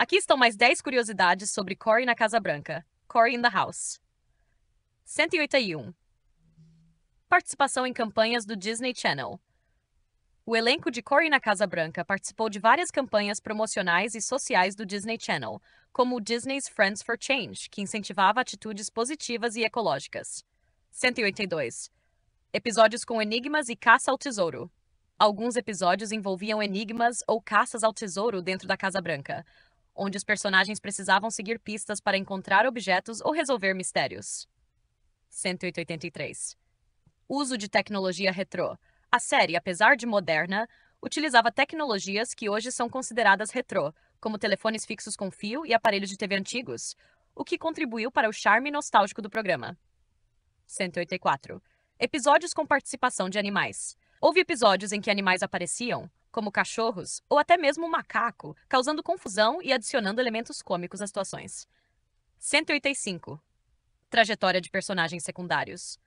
Aqui estão mais 10 curiosidades sobre Cory na Casa Branca. Cory in the House. 181. Participação em campanhas do Disney Channel. O elenco de Cory na Casa Branca participou de várias campanhas promocionais e sociais do Disney Channel, como o Disney's Friends for Change, que incentivava atitudes positivas e ecológicas. 182. Episódios com enigmas e caça ao tesouro. Alguns episódios envolviam enigmas ou caças ao tesouro dentro da Casa Branca, onde os personagens precisavam seguir pistas para encontrar objetos ou resolver mistérios. 183. Uso de tecnologia retrô. A série, apesar de moderna, utilizava tecnologias que hoje são consideradas retrô, como telefones fixos com fio e aparelhos de TV antigos, o que contribuiu para o charme nostálgico do programa. 184. Episódios com participação de animais. Houve episódios em que animais apareciam, como cachorros ou até mesmo um macaco, causando confusão e adicionando elementos cômicos às situações. 185. Trajetória de personagens secundários.